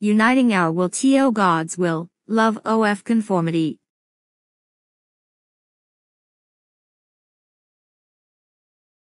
uniting our will to God's will, love of conformity,